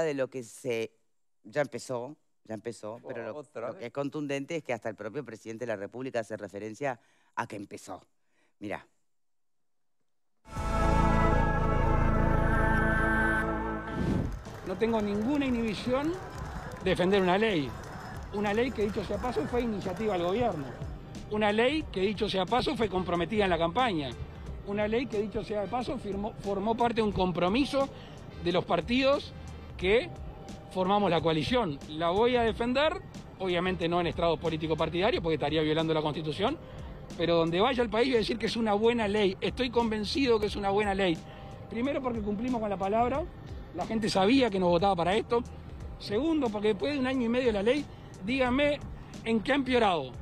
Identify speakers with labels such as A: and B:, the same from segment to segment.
A: de lo que se ya empezó, ya empezó, pero lo, que es contundente es que hasta el propio presidente de la República hace referencia a que empezó. Mirá.
B: No tengo ninguna inhibición defender una ley. Una ley que, dicho sea paso, fue iniciativa del gobierno. Una ley que, dicho sea paso, fue comprometida en la campaña. Una ley que, dicho sea de paso, formó parte de un compromiso de los partidos que formamos la coalición. La voy a defender, obviamente no en estrados político partidario, porque estaría violando la Constitución, pero donde vaya el país voy a decir que es una buena ley. Estoy convencido que es una buena ley. Primero porque cumplimos con la palabra, la gente sabía que nos votaba para esto. Segundo, porque después de un año y medio de la ley, ...dígame en qué ha empeorado.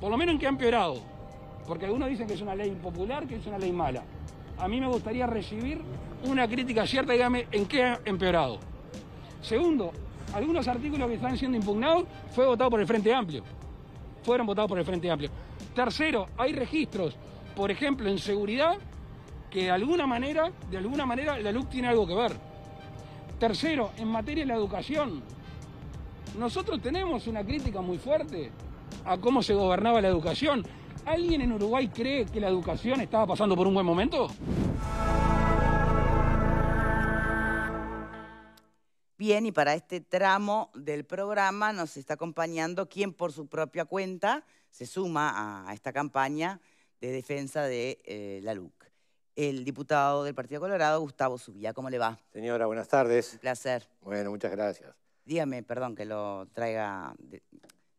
B: Por lo menos en qué ha empeorado. Porque algunos dicen que es una ley impopular, que es una ley mala. A mí me gustaría recibir una crítica cierta, dígame en qué ha empeorado. Segundo, algunos artículos que están siendo impugnados fue votado por el Frente Amplio. Fueron votados por el Frente Amplio. Tercero, hay registros, por ejemplo, en seguridad, que de alguna manera, de alguna manera, la LUC tiene algo que ver. Tercero, en materia de la educación, nosotros tenemos una crítica muy fuerte a cómo se gobernaba la educación. ¿Alguien en Uruguay cree que la educación estaba pasando por un buen momento?
A: Bien, y para este tramo del programa nos está acompañando quien por su propia cuenta se suma a esta campaña de defensa de eh, la LUC. El diputado del Partido Colorado, Gustavo Subía. ¿Cómo le va?
C: Señora, buenas tardes. Un placer. Bueno, muchas gracias.
A: Dígame, perdón que lo traiga,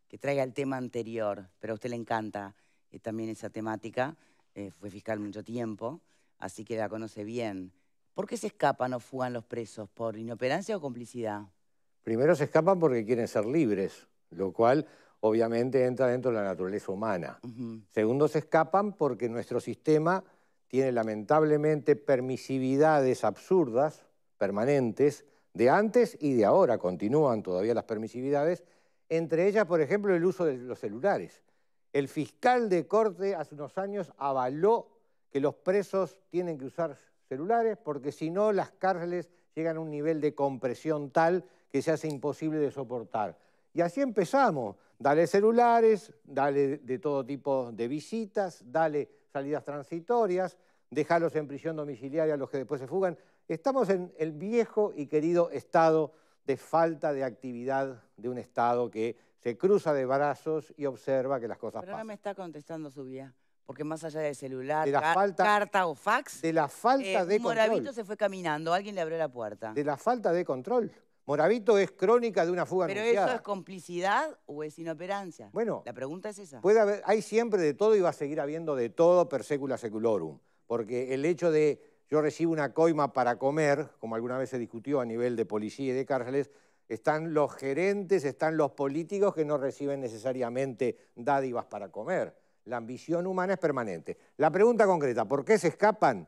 A: que traiga el tema anterior, pero a usted le encanta eh, también esa temática. Eh, fue fiscal mucho tiempo, así que la conoce bien. ¿Por qué se escapan o fugan los presos? ¿Por inoperancia o
C: complicidad? Primero se escapan porque quieren ser libres, lo cual obviamente entra dentro de la naturaleza humana. Segundo, se escapan porque nuestro sistema tiene lamentablemente permisividades absurdas, permanentes, de antes y de ahora, continúan todavía las permisividades, entre ellas, por ejemplo, el uso de los celulares. El fiscal de corte hace unos años avaló que los presos tienen que usar celulares, porque si no las cárceles llegan a un nivel de compresión tal que se hace imposible de soportar. Y así empezamos, dale celulares, dale de todo tipo de visitas, dale salidas transitorias, déjalos en prisión domiciliaria a los que después se fugan. Estamos en el viejo y querido estado de falta de actividad de un Estado que se cruza de brazos y observa que las cosas Pero
A: me está contestando su vía porque más allá del celular, de la
C: carta o fax, de la falta eh, de Moravito
A: se fue caminando, alguien le abrió la puerta. De
C: la falta de control. Moravito es crónica de una fuga Pero eso es
A: complicidad o es inoperancia. Bueno, la pregunta es esa. Puede
C: haber, hay siempre de todo y va a seguir habiendo de todo per secula seculorum, porque el hecho de yo recibo una coima para comer, como alguna vez se discutió a nivel de policía y de cárceles, están los gerentes, están los políticos que no reciben necesariamente dádivas para comer la ambición humana es permanente. La pregunta concreta, ¿por qué se escapan?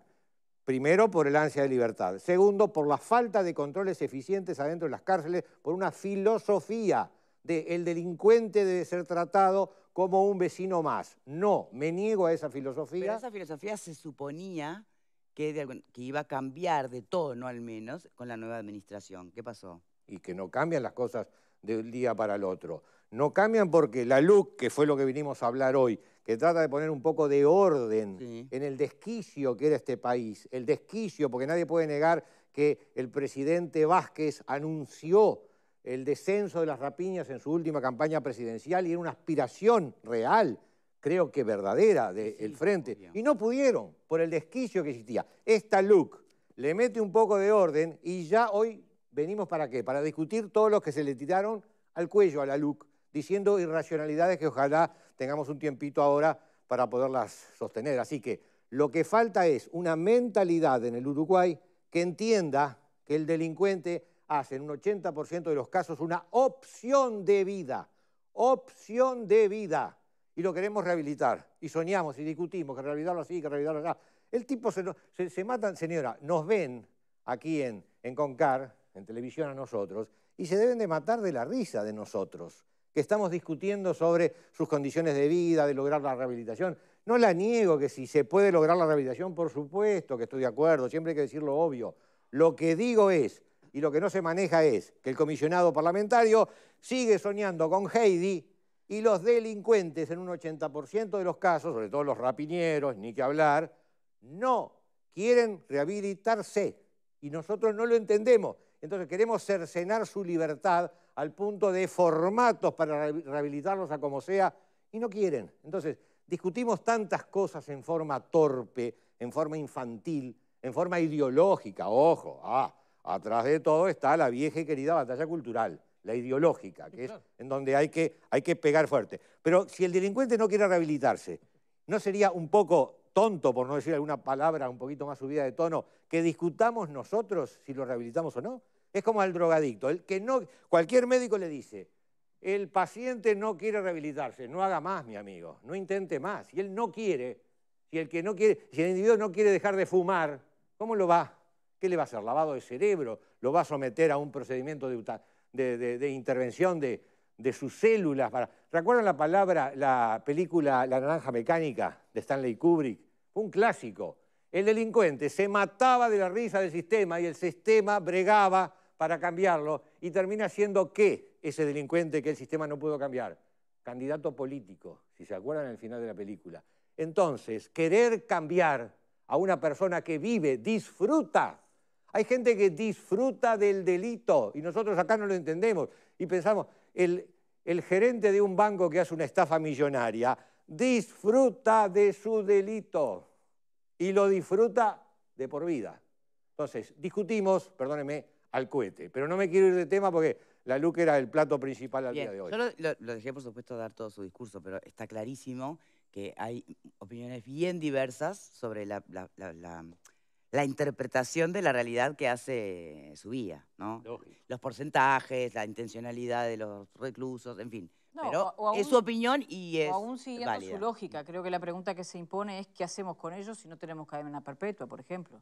C: Primero, por el ansia de libertad. Segundo, por la falta de controles eficientes adentro de las cárceles, por una filosofía de el delincuente debe ser tratado como un vecino más. No, me niego a esa filosofía. Pero esa
A: filosofía se suponía que, iba a cambiar de tono, al menos, con la nueva administración. ¿Qué pasó?
C: Y que no cambian las cosas de un día para el otro. No cambian porque la luz que fue lo que vinimos a hablar hoy, que trata de poner un poco de orden en el desquicio que era este país, el desquicio, porque nadie puede negar que el presidente Vázquez anunció el descenso de las rapiñas en su última campaña presidencial y era una aspiración real, creo que verdadera, del frente. Y no pudieron por el desquicio que existía. Esta LUC le mete un poco de orden y ya hoy venimos para qué? Para discutir todos los que se le tiraron al cuello a la LUC diciendo irracionalidades que ojalá tengamos un tiempito ahora para poderlas sostener. Así que lo que falta es una mentalidad en el Uruguay que entienda que el delincuente hace en un 80% de los casos una opción de vida, opción de vida, y lo queremos rehabilitar. Y soñamos y discutimos que rehabilitarlo así, que rehabilitarlo acá. El tipo se, matan, señora, nos ven aquí en, en Concar, en televisión a nosotros, y se deben de matar de la risa de nosotros que estamos discutiendo sobre sus condiciones de vida, de lograr la rehabilitación. No la niego que si se puede lograr la rehabilitación, por supuesto que estoy de acuerdo, siempre hay que decir lo obvio. Lo que digo es, y lo que no se maneja es, que el comisionado parlamentario sigue soñando con Heidi y los delincuentes en un 80% de los casos, sobre todo los rapiñeros, ni que hablar, no quieren rehabilitarse y nosotros no lo entendemos. Entonces queremos cercenar su libertad al punto de formatos para rehabilitarlos a como sea, y no quieren. Entonces, discutimos tantas cosas en forma torpe, en forma infantil, en forma ideológica, ojo, ah, atrás de todo está la vieja y querida batalla cultural, la ideológica, que es en donde hay que, hay que pegar fuerte. Pero si el delincuente no quiere rehabilitarse, ¿no sería un poco tonto, por no decir alguna palabra un poquito más subida de tono, que discutamos nosotros si lo rehabilitamos o no? Es como al drogadicto. El que no, cualquier médico le dice, el paciente no quiere rehabilitarse, no haga más, mi amigo, no intente más. Si él no quiere, si el, que no quiere, si el individuo no quiere dejar de fumar, ¿cómo lo va? ¿Qué le va a hacer? ¿Lavado de cerebro? ¿Lo va a someter a un procedimiento de, intervención de, sus células? ¿Recuerdan la palabra, la película La Naranja Mecánica de Stanley Kubrick? Un clásico. El delincuente se mataba de la risa del sistema y el sistema bregaba para cambiarlo y termina siendo qué ese delincuente que el sistema no pudo cambiar? Candidato político, si se acuerdan al final de la película. Entonces, querer cambiar a una persona que vive, disfruta. Hay gente que disfruta del delito y nosotros acá no lo entendemos y pensamos, el, gerente de un banco que hace una estafa millonaria disfruta de su delito y lo disfruta de por vida. Entonces, discutimos, perdóneme al cohete. Pero no me quiero ir de tema porque la LUC era el plato principal al día de hoy. Yo
A: lo, dejé, por supuesto, dar todo su discurso, pero está clarísimo que hay opiniones bien diversas sobre la, la, interpretación de la realidad que hace su guía, ¿no? Los porcentajes, la intencionalidad de los reclusos, en fin. Pero es su opinión y
D: es o aún siguiendo su lógica, creo que la pregunta que se impone es qué hacemos con ellos si no tenemos cadena perpetua,
C: por ejemplo.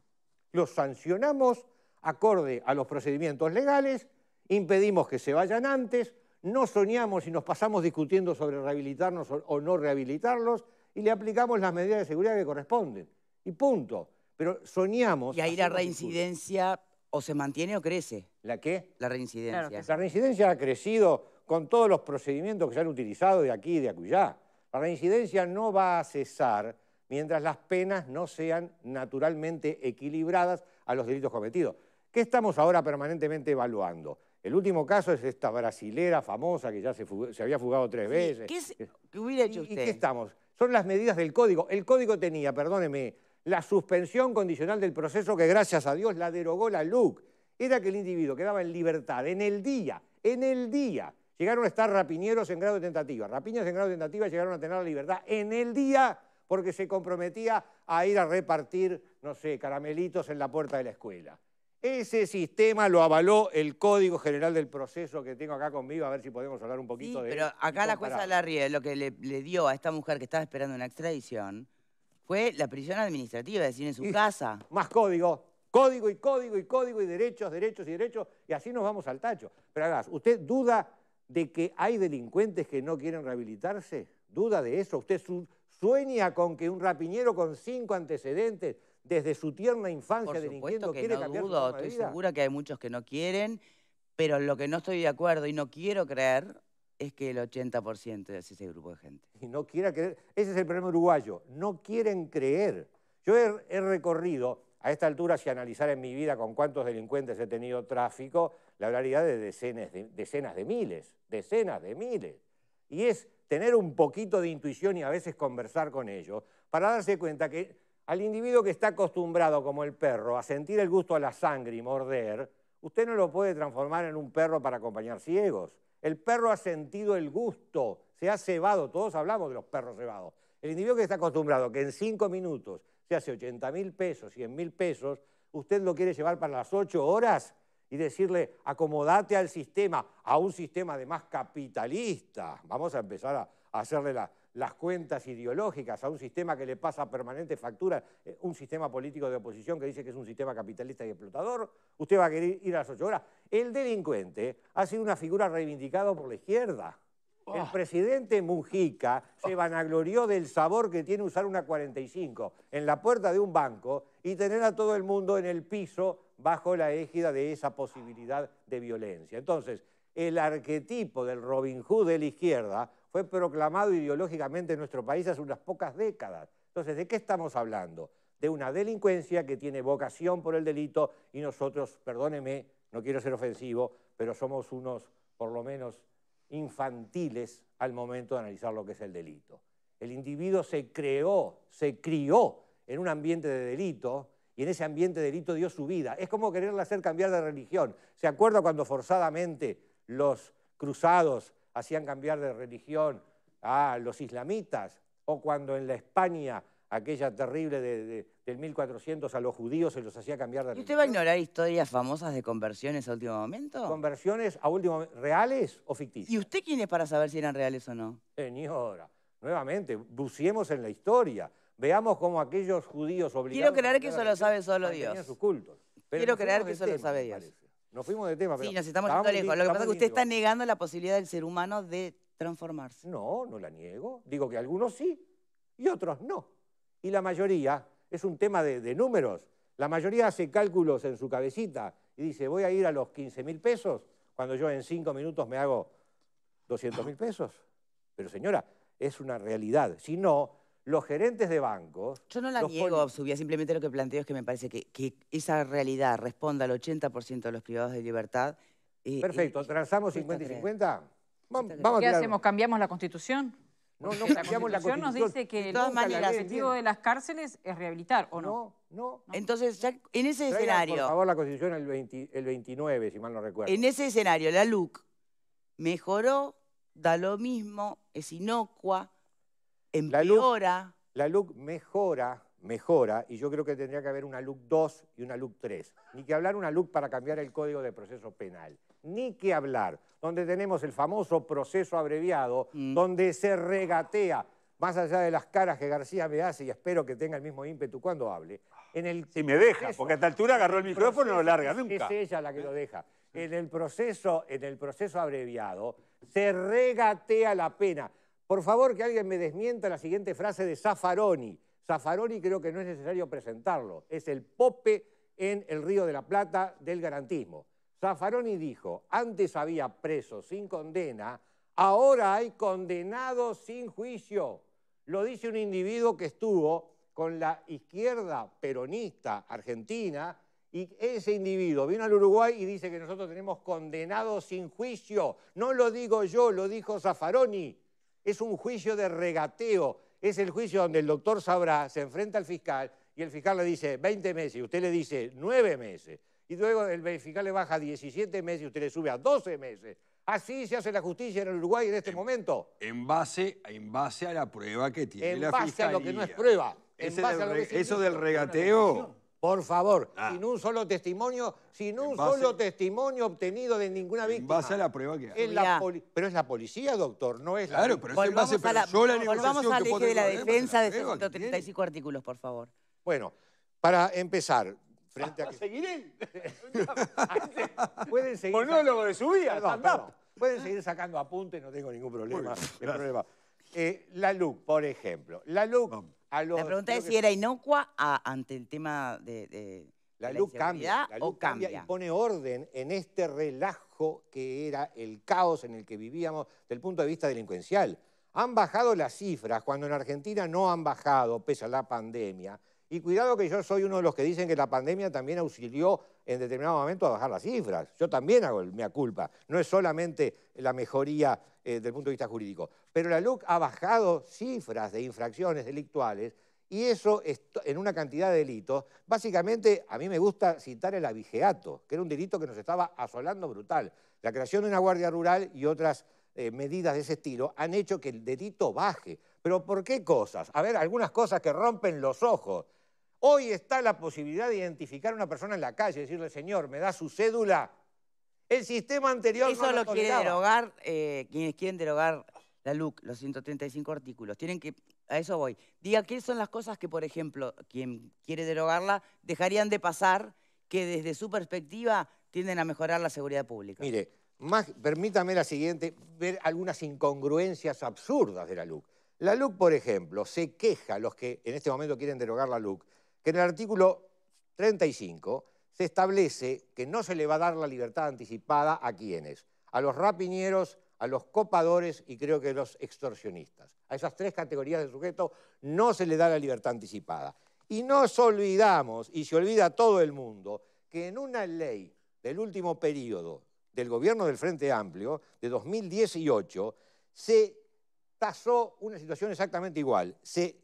C: Los sancionamos acorde a los procedimientos legales, impedimos que se vayan antes, no soñamos y nos pasamos discutiendo sobre rehabilitarnos o no rehabilitarlos y le aplicamos las medidas de seguridad que corresponden. Y punto. Pero soñamos... Y ahí la reincidencia o se mantiene o crece. ¿La qué? La reincidencia. La reincidencia ha crecido con todos los procedimientos que se han utilizado de aquí y de acullá. La reincidencia no va a cesar mientras las penas no sean naturalmente equilibradas a los delitos cometidos. ¿Qué estamos ahora permanentemente evaluando? El último caso es esta brasilera famosa que ya se, había fugado tres veces.
A: ¿Qué, hubiera hecho usted? ¿Y qué
C: estamos? Son las medidas del código. El código tenía, perdóneme, la suspensión condicional del proceso que gracias a Dios la derogó la LUC. Era que el individuo quedaba en libertad en el día, en el día. Llegaron a estar rapiñeros en grado de tentativa. Rapiñas en grado de tentativa llegaron a tener la libertad en el día porque se comprometía a ir a repartir, no sé, caramelitos en la puerta de la escuela. Ese sistema lo avaló el Código General del Proceso que tengo acá conmigo, a ver si podemos hablar un poquito de eso. pero acá la jueza Larrie lo que le,
A: dio a esta mujer que estaba esperando una extradición fue la prisión administrativa, es decir, en su casa.
C: Más código, código y código y código y derechos, derechos y derechos, y así nos vamos al tacho. Pero hagas, ¿usted duda de que hay delincuentes que no quieren rehabilitarse? ¿Duda de eso? ¿Usted sueña con que un rapiñero con cinco antecedentes desde su tierna infancia Por supuesto que no dudo, Estoy segura
A: que hay muchos que no quieren, pero lo que no estoy de acuerdo y no quiero creer es que el 80% es ese grupo de gente.
C: Y no quiera creer, ese es el problema uruguayo, no quieren creer. Yo he, recorrido, a esta altura, si analizar en mi vida con cuántos delincuentes he tenido tráfico, la realidad de decenas de, decenas de miles, decenas de miles. Y es tener un poquito de intuición y a veces conversar con ellos para darse cuenta que al individuo que está acostumbrado, como el perro, a sentir el gusto a la sangre y morder, usted no lo puede transformar en un perro para acompañar ciegos. El perro ha sentido el gusto, se ha cebado, todos hablamos de los perros cebados. El individuo que está acostumbrado que en cinco minutos se hace 80 mil pesos, 100 mil pesos, usted lo quiere llevar para las ocho horas y decirle, acomodate al sistema, a un sistema de más capitalista. Vamos a empezar a, hacerle la, las cuentas ideológicas a un sistema que le pasa permanente factura, eh, un sistema político de oposición que dice que es un sistema capitalista y explotador, usted va a querer ir a las ocho horas. El delincuente ha sido una figura reivindicada por la izquierda. Oh. El presidente Mujica se oh. vanaglorió del sabor que tiene usar una 45 en la puerta de un banco y tener a todo el mundo en el piso bajo la égida de esa posibilidad de violencia. Entonces, el arquetipo del Robin Hood de la izquierda fue proclamado ideológicamente en nuestro país hace unas pocas décadas. Entonces, ¿de qué estamos hablando? De una delincuencia que tiene vocación por el delito y nosotros, perdóneme, no quiero ser ofensivo, pero somos unos, por lo menos, infantiles al momento de analizar lo que es el delito. El individuo se creó, se crió en un ambiente de delito y en ese ambiente de delito dio su vida. Es como quererle hacer cambiar de religión. ¿Se acuerda cuando forzadamente los cruzados hacían cambiar de religión a los islamitas, o cuando en la España, aquella terrible de, del 1400, a los judíos se los hacía cambiar de religión. ¿Y
A: usted va a ignorar historias famosas de conversiones a último momento? ¿Conversiones
C: a último momento? reales o ficticias? ¿Y usted quién es para saber si eran reales o no? Señora, nuevamente, buciemos en la historia. Veamos cómo aquellos judíos obligados... Quiero creer que eso lo sabe solo Dios. Sus
A: Quiero creer que eso lo sabe
C: Dios. Nos fuimos de tema, pero... Sí, nos estamos yendo lejos. Lo que pasa es que usted está negando la posibilidad del ser humano de transformarse. No, no la niego. Digo que algunos sí y otros no. Y la mayoría, es un tema de, de números, la mayoría hace cálculos en su cabecita y dice, voy a ir a los 15 mil pesos cuando yo en cinco minutos me hago 200 mil pesos. Pero señora, es una realidad. Si no, los gerentes de bancos... Yo no la niego, Subía, simplemente lo que planteo es que
A: me parece que, esa realidad responda al 80% de los privados de libertad. Perfecto,
C: trazamos 50 y 50? ¿Qué hacemos? ¿Cambiamos la Constitución? No, no la Constitución, la Constitución nos dice que el objetivo
D: de las cárceles es rehabilitar, ¿o no? No, no.
C: Entonces, en ese escenario... por favor, la Constitución el 29, si mal no recuerdo. En ese escenario,
A: la LUC mejoró, da lo mismo, es inocua,
C: la LUC, la mejora, mejora, y yo creo que tendría que haber una LUC 2 y una LUC 3. Ni que hablar una LUC para cambiar el Código de Proceso Penal. Ni que hablar, donde tenemos el famoso proceso abreviado, mm. donde se regatea, más allá de las caras que García me hace, y espero que tenga el mismo ímpetu cuando hable, en el... Si me deja, porque a esta altura agarró el micrófono y no lo larga nunca. Es ella la que lo deja. En el proceso, en el proceso abreviado, se regatea la pena. Por favor, que alguien me desmienta la siguiente frase de Zaffaroni. Zaffaroni creo que no es necesario presentarlo. Es el pope en el Río de la Plata del garantismo. Zaffaroni dijo, antes había presos sin condena, ahora hay condenados sin juicio. Lo dice un individuo que estuvo con la izquierda peronista argentina y ese individuo vino al Uruguay y dice que nosotros tenemos condenados sin juicio. No lo digo yo, lo dijo Zaffaroni es un juicio de regateo, es el juicio donde el doctor sabrá, se enfrenta al fiscal y el fiscal le dice 20 meses y usted le dice 9 meses. Y luego el fiscal le baja 17 meses y usted le sube a 12 meses. Así se hace la justicia en el Uruguay en este momento. En base, en base a la prueba que tiene la fiscalía. En base a lo que no es prueba. eso del regateo. Por favor, ah. sin un solo testimonio, sin un solo testimonio obtenido de ninguna víctima. En base a la prueba que hay. pero es la policía, doctor, no es la Claro, pero es en base a la, yo la Volvamos al eje de la defensa de 135 artículos, por favor. Bueno, para empezar, frente a...
E: ¿Seguiré?
C: Pueden seguir... de su vida, Pueden seguir sacando apuntes, no tengo ningún problema. Lalu, eh, la LUC, por ejemplo. La LUC la pregunta es si era inocua ante el tema de, la, luz cambia, la luz cambia. y pone orden en este relajo que era el caos en el que vivíamos desde el punto de vista delincuencial. Han bajado las cifras cuando en Argentina no han bajado pese a la pandemia. Y cuidado que yo soy uno de los que dicen que la pandemia también auxilió en determinado momento a bajar las cifras. Yo también hago mi culpa. No es solamente la mejoría desde eh, del punto de vista jurídico pero la LUC ha bajado cifras de infracciones delictuales y eso en una cantidad de delitos. Básicamente, a mí me gusta citar el abigeato, que era un delito que nos estaba asolando brutal. La creación de una guardia rural y otras eh, medidas de ese estilo han hecho que el delito baje. Pero ¿por qué cosas? A ver, algunas cosas que rompen los ojos. Hoy está la posibilidad de identificar a una persona en la calle y decirle, señor, me da su cédula. El sistema anterior no lo, lo quiere derogar
A: eh, quieren derogar la LUC, los 135 artículos, tienen que, a eso voy, diga qué son las cosas que, por ejemplo, quien quiere derogarla,
C: dejarían de pasar que desde su perspectiva tienden a mejorar la seguridad pública. Mire, permítame la siguiente, ver algunas incongruencias absurdas de la LUC. La LUC, por ejemplo, se queja, los que en este momento quieren derogar la LUC, que en el artículo 35 se establece que no se le va a dar la libertad anticipada a quienes, a los rapiñeros, a los copadores y creo que a los extorsionistas. A esas tres categorías de sujetos no se le da la libertad anticipada. Y nos olvidamos, y se olvida todo el mundo, que en una ley del último periodo del gobierno del Frente Amplio, de 2018, se tasó una situación exactamente igual. Se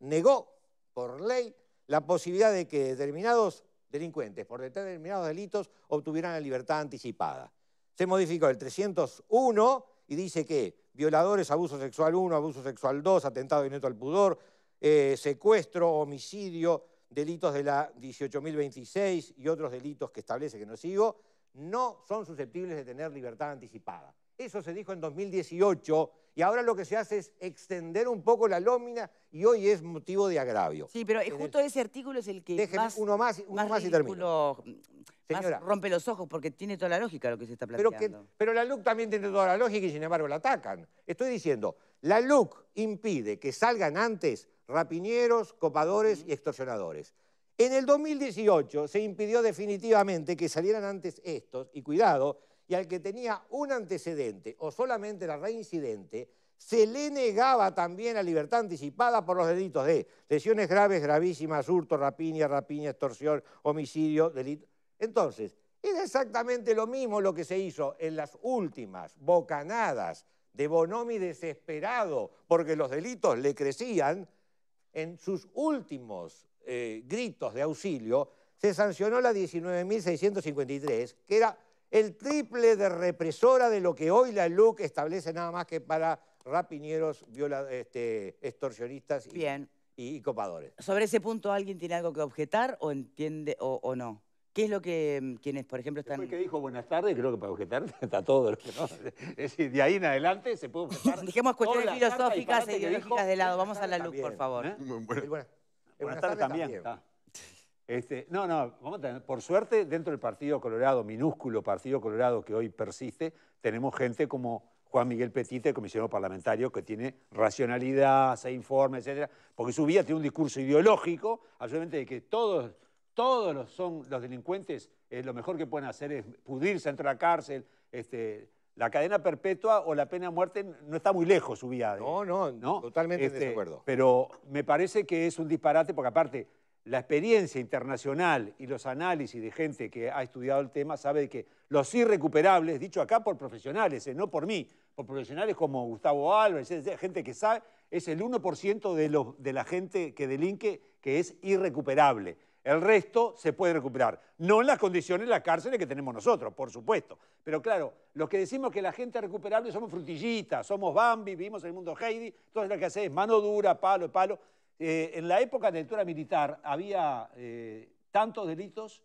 C: negó por ley la posibilidad de que determinados delincuentes, por determinados delitos, obtuvieran la libertad anticipada se modificó el 301 y dice que violadores, abuso sexual 1, abuso sexual 2, atentado neto al pudor, eh, secuestro, homicidio, delitos de la 18.026 y otros delitos que establece que no sigo, no son susceptibles de tener libertad anticipada. Eso se dijo en 2018 y ahora lo que se hace es extender un poco la lómina y hoy es motivo de agravio. Sí, pero justo ese artículo es el que Déjeme, más, uno más, y termino. Mm, Señora, rompe los ojos porque tiene toda la lógica lo que se está planteando. Pero, pero la LUC también tiene toda la lógica y sin embargo la atacan. Estoy diciendo, la LUC impide que salgan antes rapiñeros, copadores y extorsionadores. En el 2018 se impidió definitivamente que salieran antes estos, y cuidado, y al que tenía un antecedente o solamente era reincidente, se le negaba también la libertad anticipada por los delitos de lesiones graves, gravísimas, hurto, rapiña, rapiña, extorsión, homicidio, delito. Entonces, era exactamente lo mismo lo que se hizo en las últimas bocanadas de Bonomi desesperado porque los delitos le crecían, en sus últimos eh, gritos de auxilio se sancionó la 19.653, que era el triple de represora de lo que hoy la LUC establece nada más que para rapiñeros, viola, este, extorsionistas y, y, copadores.
A: ¿Sobre ese punto alguien tiene algo que objetar o entiende o, no? ¿Qué es lo que mm, quienes, por ejemplo, están...? Después que dijo buenas tardes, creo que para objetar está todo. Es de ahí en adelante se puede Dijimos cuestiones filosóficas e ideológicas de lado. Vamos a la luz, por favor. ¿eh? Buenas, tardes, también. también. Este,
E: no, no, vamos por suerte dentro del Partido Colorado, minúsculo Partido Colorado que hoy persiste, tenemos gente como Juan Miguel Petite, comisionado parlamentario, que tiene racionalidad, se informa, etcétera, porque su vida tiene un discurso ideológico, absolutamente de que todos, todos los, son, los delincuentes, eh, lo mejor que pueden hacer es pudrirse dentro de la cárcel, este, la cadena perpetua o la pena de muerte no está muy lejos su vía. no, no, no, totalmente este, de acuerdo. Pero me parece que es un disparate, porque aparte la experiencia internacional y los análisis de gente que ha estudiado el tema sabe que los irrecuperables, dicho acá por profesionales, eh, no por mí, por profesionales como Gustavo Álvarez, gente que sabe, es el 1% de, de la gente que delinque que es irrecuperable. El resto se puede recuperar. No en las condiciones de la cárcel que tenemos nosotros, por supuesto. Pero claro, los que decimos que la gente es recuperable somos frutillitas, somos Bambi, vivimos en el mundo Heidi, todo lo que hace es mano dura, palo, palo. Eh, en la época de dictadura militar había eh, tantos delitos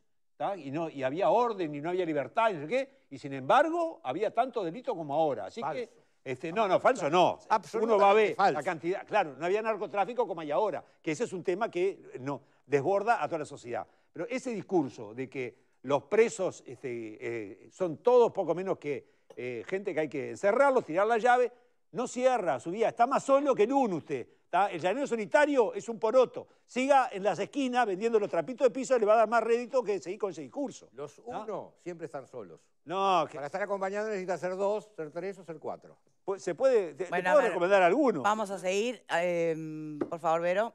E: y, no, y había orden y no había libertad y qué, y sin embargo había tantos delitos como ahora. Así que, este, no, no, falso no. Uno va a ver la cantidad. Claro, no había narcotráfico como hay ahora, que ese es un tema que no, desborda a toda la sociedad. Pero ese discurso de que los presos este, eh, son todos poco menos que gente que hay que encerrarlos, tirar la llave, no cierra su vida. Está más solo que el uno usted. El llanero solitario es un poroto. Siga en las esquinas vendiendo los trapitos de piso, y le va a
C: dar más rédito que seguir con ese discurso. Los uno siempre están solos. No, que... Para estar acompañado necesita ser dos, ser tres o ser cuatro. Pues, ¿Se puede, recomendar alguno? Vamos
A: a seguir. Em, por favor, Vero.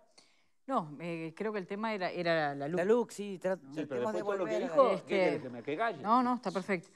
A: No, eh, creo que el tema era, la luz. La luz, sí. sí
D: pero de
C: volver, lo que
E: dijo, que
D: que calle. No, no, está perfecto.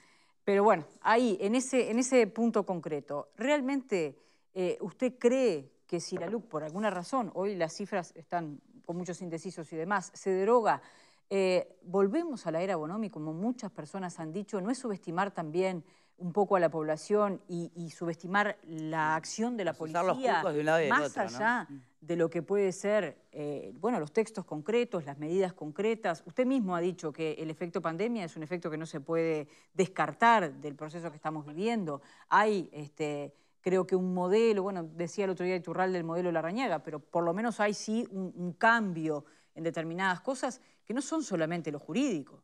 D: Pero bueno, ahí, en ese, en ese punto concreto, ¿realmente eh, usted cree que si la LUC, por alguna razón, hoy las cifras están con muchos indecisos y demás, se deroga, eh, volvemos a la era Bonomi, como muchas personas han dicho, no es subestimar también un poco a la población y, subestimar la acción de la policía más allá mm. de lo que puede ser, eh, bueno, los textos concretos, las medidas concretas. Usted mismo ha dicho que el efecto pandemia es un efecto que no se puede descartar del proceso que estamos viviendo. Hay este, creo que un modelo, bueno, decía el otro día Turral del modelo la de arañaga, pero por lo menos hay sí un, cambio en determinadas cosas que no son solamente
C: lo jurídico.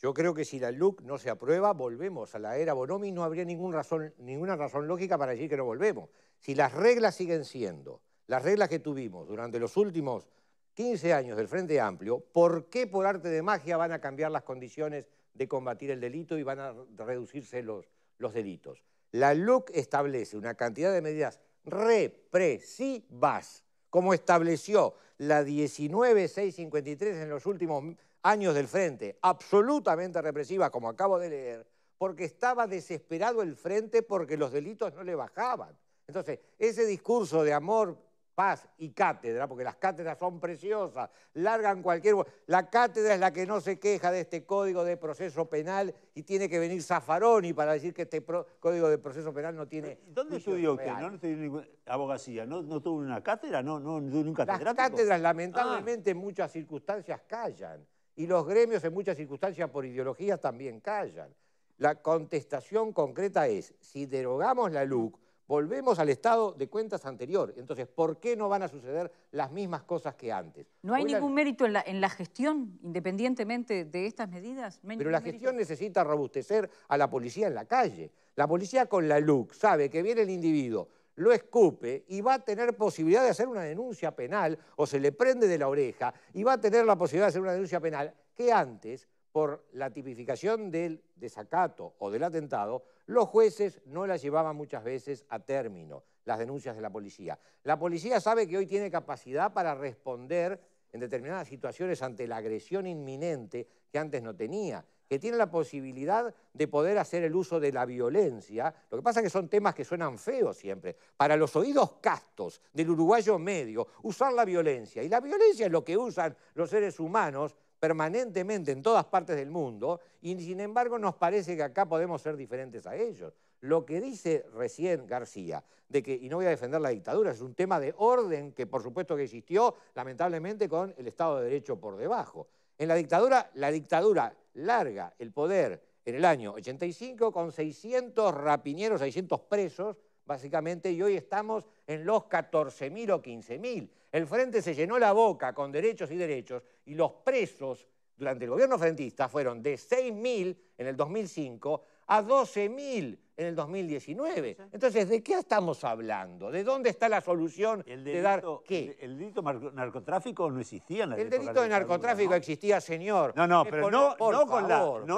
C: Yo creo que si la LUC no se aprueba, volvemos a la era Bonomi, no habría ninguna razón lógica para decir que no volvemos. Si las reglas siguen siendo las reglas que tuvimos durante los últimos 15 años del Frente Amplio, ¿por qué por arte de magia van a cambiar las condiciones de combatir el delito y van a reducirse los delitos? La LUC establece una cantidad de medidas represivas, como estableció la 19653 en los últimos años del frente, absolutamente represiva, como acabo de leer, porque estaba desesperado el frente porque los delitos no le bajaban. Entonces, ese discurso de amor paz y cátedra, porque las cátedras son preciosas, largan cualquier... La cátedra es la que no se queja de este código de proceso penal y tiene que venir Zaffaroni para decir que este código de proceso penal no tiene... ¿Dónde estudió usted? No,
E: no ninguna abogacía, ¿No, tuvo una
C: cátedra, no, no, no nunca Las cátedras lamentablemente ah. en muchas circunstancias callan y los gremios en muchas circunstancias por ideologías también callan. La contestación concreta es, si derogamos la LUC, Volvemos al estado de cuentas anterior. Entonces, ¿por qué no van a suceder las mismas cosas que antes? ¿No
D: hay ningún mérito en la, gestión, independientemente de estas medidas? Pero la gestión
C: necesita robustecer a la policía en la calle. La policía con la LUC sabe que viene el individuo, lo escupe y va a tener posibilidad de hacer una denuncia penal o se le prende de la oreja y va a tener la posibilidad de hacer una denuncia penal que antes por la tipificación del desacato o del atentado, los jueces no las llevaban muchas veces a término, las denuncias de la policía. La policía sabe que hoy tiene capacidad para responder en determinadas situaciones ante la agresión inminente que antes no tenía, que tiene la posibilidad de poder hacer el uso de la violencia. Lo que pasa es que son temas que suenan feos siempre. Para los oídos castos del uruguayo medio, usar la violencia, y la violencia es lo que usan los seres humanos permanentemente en todas partes del mundo y sin embargo nos parece que acá podemos ser diferentes a ellos. Lo que dice recién García, de que, y no voy a defender la dictadura, es un tema de orden que por supuesto que existió, lamentablemente con el Estado de Derecho por debajo. En la dictadura, la dictadura larga el poder en el año 85 con 600 rapiñeros, 600 presos, básicamente, y hoy estamos en los 14.000 o 15.000. El Frente se llenó la boca con derechos y derechos, y los presos durante el gobierno frentista fueron de 6.000 en el 2005 a 12.000 en el 2019. Entonces, ¿de qué estamos hablando? ¿De dónde está la solución de dar qué? ¿El, delito narcotráfico no existía en la El delito de narcotráfico existía, señor.
E: No, no, eh, pero no, con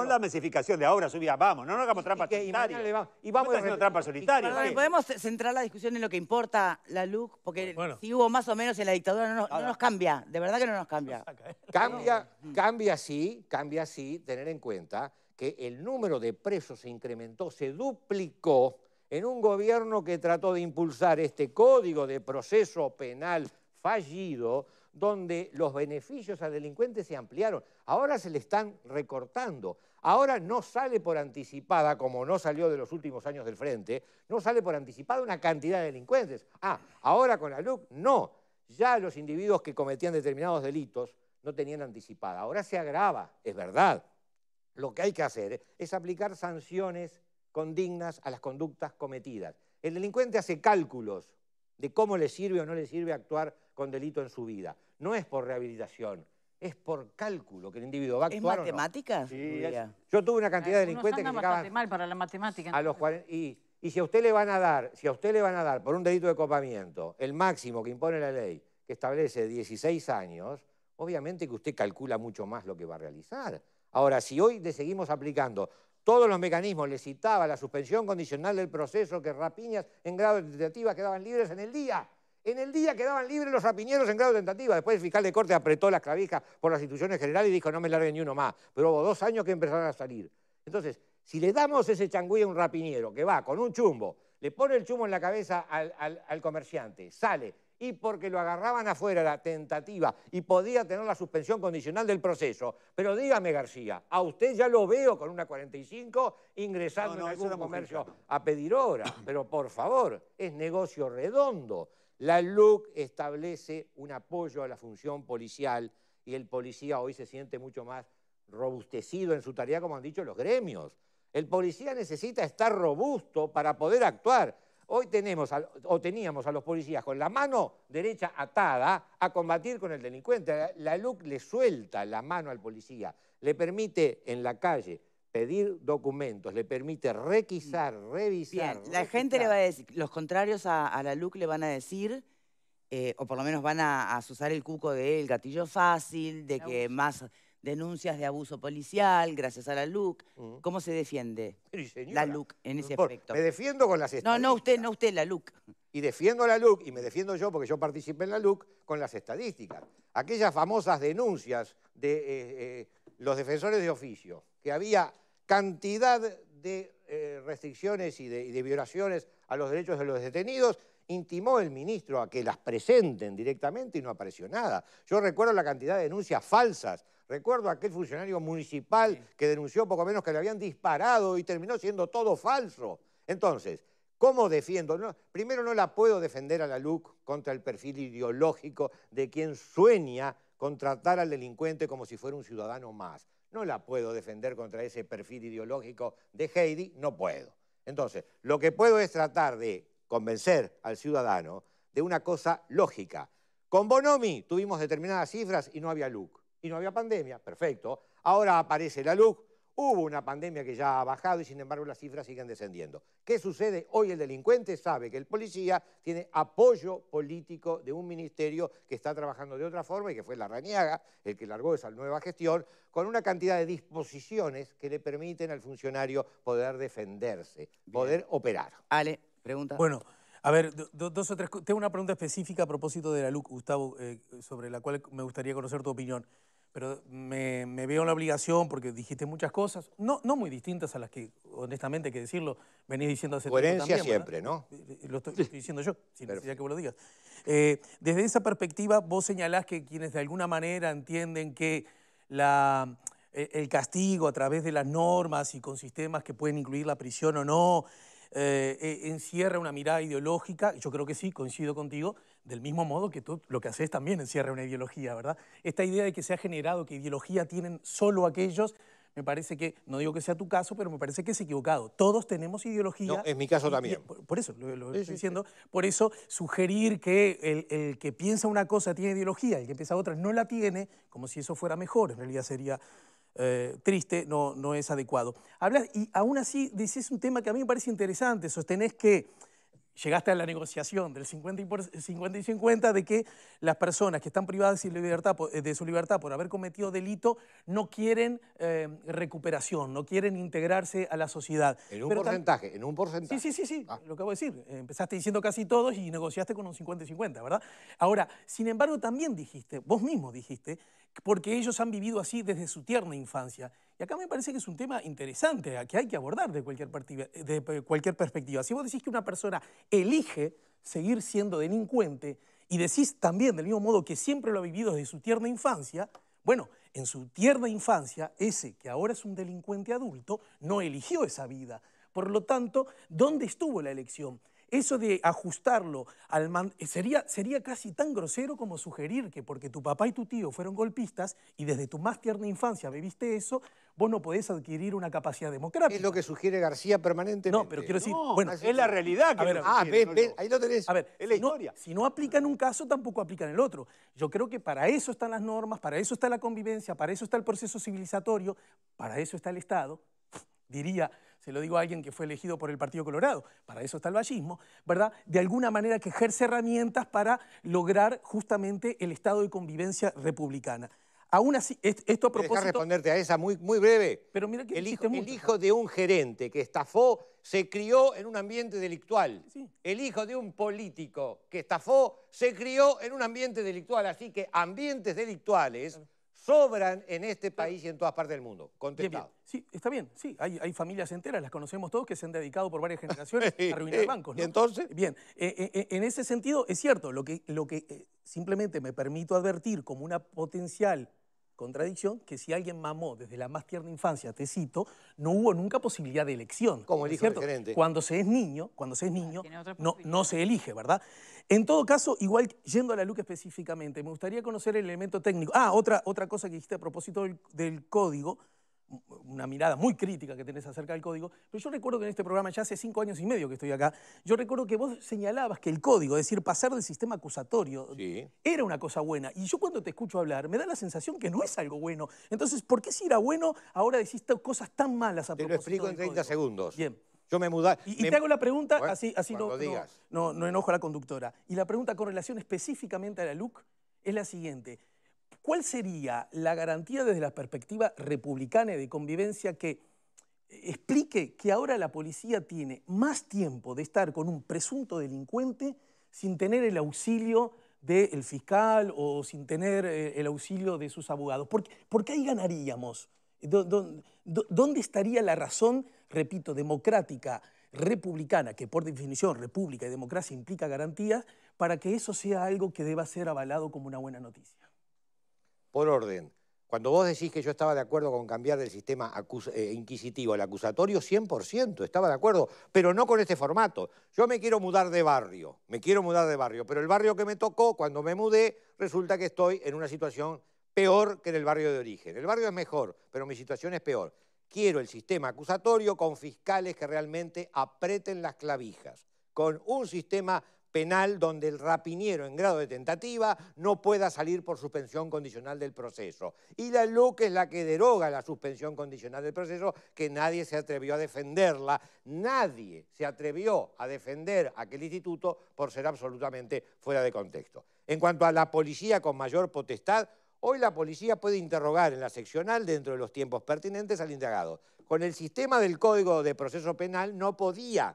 E: la, mesificación de ahora, subía, vamos, no nos hagamos trampas solitaria. Y, vamos,
C: y vamos haciendo trampa solitaria.
A: podemos centrar la discusión en lo que importa la luz, porque
C: si hubo más o menos en la dictadura no, nos cambia, de verdad que no nos cambia. ¿eh? Cambia, cambia sí, cambia sí, tener en cuenta que el número de presos se incrementó, se duplicó en un gobierno que trató de impulsar este código de proceso penal fallido, donde los beneficios a delincuentes se ampliaron. Ahora se le están recortando. Ahora no sale por anticipada, como no salió de los últimos años del frente, no sale por anticipada una cantidad de delincuentes. Ah, ahora con la LUC, no. Ya los individuos que cometían determinados delitos no tenían anticipada. Ahora se agrava, es verdad lo que hay que hacer es aplicar sanciones condignas a las conductas cometidas. El delincuente hace cálculos de cómo le sirve o no le sirve actuar con delito en su vida. No es por rehabilitación, es por cálculo que el individuo va a actuar. ¿En matemáticas? Sí, yo tuve una cantidad de delincuentes que llegaban
D: mal para la matemática. A los
C: y, y, si a usted le van a dar, si a usted le van a dar por un delito de copamiento, el máximo que impone la ley, que establece 16 años, obviamente que usted calcula mucho más lo que va a realizar. Ahora, si hoy le seguimos aplicando todos los mecanismos, le citaba la suspensión condicional del proceso, que rapiñas en grado de tentativa quedaban libres en el día. En el día quedaban libres los rapiñeros en grado de tentativa. Después el fiscal de corte apretó las clavijas por las instituciones generales y dijo, no me larguen ni uno más. Pero hubo dos años que empezaron a salir. Entonces, si le damos ese changüí a un rapiñero que va con un chumbo, le pone el chumbo en la cabeza al comerciante, sale y porque lo agarraban afuera la tentativa y podía tener la suspensión condicional del proceso. Pero dígame, García, a usted ya lo veo con una 45 ingresando en algún comercio a pedir obra. pero por favor, es negocio redondo. La LUC establece un apoyo a la función policial y el policía hoy se siente mucho más robustecido en su tarea, como han dicho los gremios. El policía necesita estar robusto para poder actuar. Hoy tenemos o teníamos a los policías con la mano derecha atada a combatir con el delincuente. La LUC le suelta la mano al policía, le permite en la calle pedir documentos, le permite requisar, revisar. la gente le va a decir, los contrarios a, la LUC le van a decir,
A: eh, o por lo menos van a, a usar el cuco de el gatillo fácil, de que más denuncias de abuso policial gracias a la LUC. Mm. ¿Cómo se defiende la LUC en ese aspecto?
C: Me defiendo con las estadísticas. No, no, usted, no usted, la LUC. Y defiendo la LUC, y me defiendo yo porque yo participé en la LUC, con las estadísticas. Aquellas famosas denuncias de eh, eh, los defensores de oficio, que había cantidad de eh, restricciones y de, y de violaciones a los derechos de los detenidos, intimó el ministro a que las presenten directamente y no apareció nada. Yo recuerdo la cantidad de denuncias falsas Recuerdo aquel funcionario municipal que denunció poco menos que le habían disparado y terminó siendo todo falso. Entonces, ¿cómo defiendo? primero no la puedo defender a la LUC contra el perfil ideológico de quien sueña con tratar al delincuente como si fuera un ciudadano más. No la puedo defender contra ese perfil ideológico de Heidi, no puedo. Entonces, lo que puedo es tratar de convencer al ciudadano de una cosa lógica. Con Bonomi tuvimos determinadas cifras y no había LUC y no había pandemia, perfecto. Ahora aparece la LUC, hubo una pandemia que ya ha bajado y sin embargo las cifras siguen descendiendo. ¿Qué sucede? Hoy el delincuente sabe que el policía tiene apoyo político de un ministerio que está trabajando de otra forma y que fue la Raniaga, el que largó esa nueva gestión, con una cantidad de disposiciones que le permiten al funcionario poder defenderse, poder operar. Ale, pregunta. Bueno.
F: A ver, dos o tres. Tengo una pregunta específica a propósito de la LUC, Gustavo, eh, sobre la cual me gustaría conocer tu opinión pero me, veo en la obligación porque dijiste muchas cosas, no, no muy distintas a las que, honestamente, hay que decirlo, venís diciendo hace tiempo también, siempre, ¿no? Eh, eh, eh, lo estoy, diciendo yo, sin necesidad que vos lo digas. desde esa perspectiva, vos señalás que quienes de alguna manera entienden que e, el castigo a través de las normas y con sistemas que pueden incluir la prisión o no, e, encierra una mirada ideológica, yo creo que sí, coincido contigo, del mismo modo que tú lo que haces también encierra una ideología, ¿verdad? Esta idea de que se ha generado que ideología tienen solo aquellos, me parece que, no digo que sea tu caso, pero me parece que es equivocado. Todos tenemos ideología. No, en mi caso también. Por, eso lo, estoy diciendo. Por eso sugerir que el, que piensa una cosa tiene ideología, y el que piensa otra no la tiene, como si eso fuera mejor, en realidad sería eh, triste, no, no es adecuado. Hablas, y aún así dices un tema que a mí me parece interesante, sostenés que llegaste a la negociación del 50 y, 50 de que las personas que están privadas de su libertad, eh, por haber cometido delito no quieren eh, recuperación, no quieren integrarse a la sociedad. En un porcentaje, en un porcentaje. Sí, sí, sí, sí ah. lo acabo de decir. Empezaste diciendo casi todos y negociaste con un 50 y 50, ¿verdad? Ahora, sin embargo, también dijiste, vos mismo dijiste, porque ellos han vivido así desde su tierna infancia. Y acá me parece que es un tema interesante, que hay que abordar de cualquier, cualquier perspectiva. Si vos decís que una persona elige seguir siendo delincuente y decís también del mismo modo que siempre lo ha vivido desde su tierna infancia, bueno, en su tierna infancia, ese que ahora es un delincuente adulto no eligió esa vida. Por lo tanto, ¿dónde estuvo la elección? Eso de ajustarlo al man... Eh, sería, sería casi tan grosero como sugerir que porque tu papá y tu tío fueron golpistas y desde tu más tierna infancia bebiste eso, vos no podés adquirir una capacidad democrática. Es lo que sugiere García permanentemente. No, pero quiero decir, bueno, es la realidad que Ah, ve, ahí lo tenés. A ver, es la historia. si no aplica en un caso, tampoco aplica en el otro. Yo creo que para eso están las normas, para eso está la convivencia, para eso está el proceso civilizatorio, para eso está el Estado, diría se lo digo a alguien que fue elegido por el Partido Colorado, para eso está el vallismo, ¿verdad? De alguna manera que ejerce herramientas para lograr justamente el estado de convivencia republicana. Aún así, esto a propósito... Deja responderte a esa muy, breve. Pero mira que el hijo, mucho. el hijo de un gerente que estafó se crió
C: en un ambiente delictual. El hijo de un político que estafó se crió
F: en un ambiente delictual. Así que ambientes delictuales
C: sobran en este país y en
F: todas partes del mundo. Contestado. Sí, está bien, sí. Hay, familias enteras, las conocemos todos, que se han dedicado por varias generaciones a arruinar bancos. entonces? Bien, eh, eh, eh, en ese sentido es cierto, lo que, lo que simplemente me permito advertir como una potencial contradicción que si alguien mamó desde la más tierna infancia, te cito, no hubo nunca posibilidad de elección. Como el Cuando se es niño, cuando se es ah, niño, no, no se elige, ¿verdad? En todo caso, igual yendo a la Luca específicamente, me gustaría conocer el elemento técnico. Ah, otra, otra cosa que dijiste a propósito del, código, mm, una mirada muy crítica que tenés acerca del código, pero yo recuerdo que en este programa, ya hace cinco años y medio que estoy acá, yo recuerdo que vos señalabas que el código, es decir, pasar del sistema acusatorio, era una cosa buena. Y yo cuando te escucho hablar, me da la sensación que no es algo bueno. Entonces, ¿por qué si era bueno, ahora decís cosas tan malas a del propósito Te lo explico en 30 segundos. Bien. Yo me mudé. Y, te hago la pregunta, así, así no, no, enojo a la conductora. Y la pregunta con relación específicamente a la LUC es la siguiente. ¿Cuál sería la garantía desde la perspectiva republicana y de convivencia que explique que ahora la policía tiene más tiempo de estar con un presunto delincuente sin tener el auxilio del fiscal o sin tener eh, el auxilio de sus abogados? ¿Por qué ahí ganaríamos. ¿Dónde estaría la razón repito, democrática, republicana, que por definición república y democracia implica garantías, para que eso sea algo que deba ser avalado como una buena noticia.
C: Por orden, cuando vos decís que yo estaba de acuerdo con cambiar del sistema eh, inquisitivo al acusatorio, 100%, estaba de acuerdo, pero no con este formato. Yo me quiero mudar de barrio, me quiero mudar de barrio, pero el barrio que me tocó cuando me mudé resulta que estoy en una situación peor que en el barrio de origen. El barrio es mejor, pero mi situación es peor. Quiero el sistema acusatorio con fiscales que realmente apreten las clavijas, con un sistema penal donde el rapiniero en grado de tentativa no pueda salir por suspensión condicional del proceso. Y la LUC es la que deroga la suspensión condicional del proceso, que nadie se atrevió a defenderla, nadie se atrevió a defender aquel instituto por ser absolutamente fuera de contexto. En cuanto a la policía con mayor potestad, Hoy la policía puede interrogar en la seccional dentro de los tiempos pertinentes al indagado. Con el sistema del Código de Proceso Penal no podía.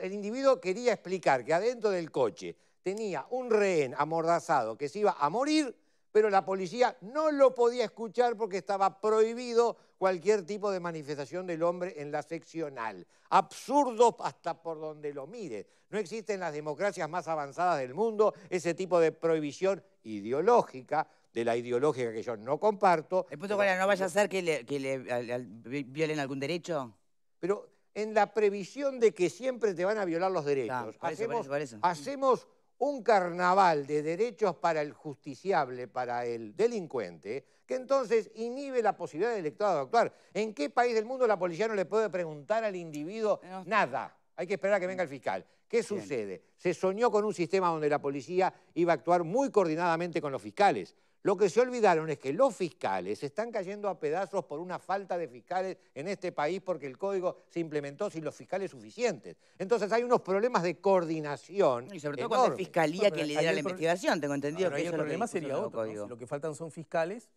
C: el individuo quería explicar que adentro del coche tenía un rehén amordazado que se iba a morir, pero la policía no lo podía escuchar porque estaba prohibido cualquier tipo de manifestación del hombre en la seccional. Absurdo hasta por donde lo mire. No existen las democracias más avanzadas del mundo ese tipo de prohibición ideológica de la ideológica que yo no comparto. El punto que no vaya a ser que le, violen algún derecho. Pero en la previsión de que siempre te van a violar los derechos, hacemos, hacemos un carnaval de derechos para el justiciable, para el delincuente, que entonces inhibe la posibilidad del Estado de actuar. ¿En qué país del mundo la policía no le puede preguntar al individuo nada? Hay que esperar a que venga el fiscal. ¿Qué sucede? Se soñó con un sistema donde la policía iba a actuar muy coordinadamente con los fiscales. Lo que se olvidaron es que los fiscales están cayendo a pedazos por una falta de fiscales en este país porque el código se implementó sin los fiscales suficientes. Entonces hay unos problemas de coordinación. Y sobre todo la fiscalía que lidera la investigación, tengo entendido. que el problema sería otro.
F: Si lo que faltan son fiscales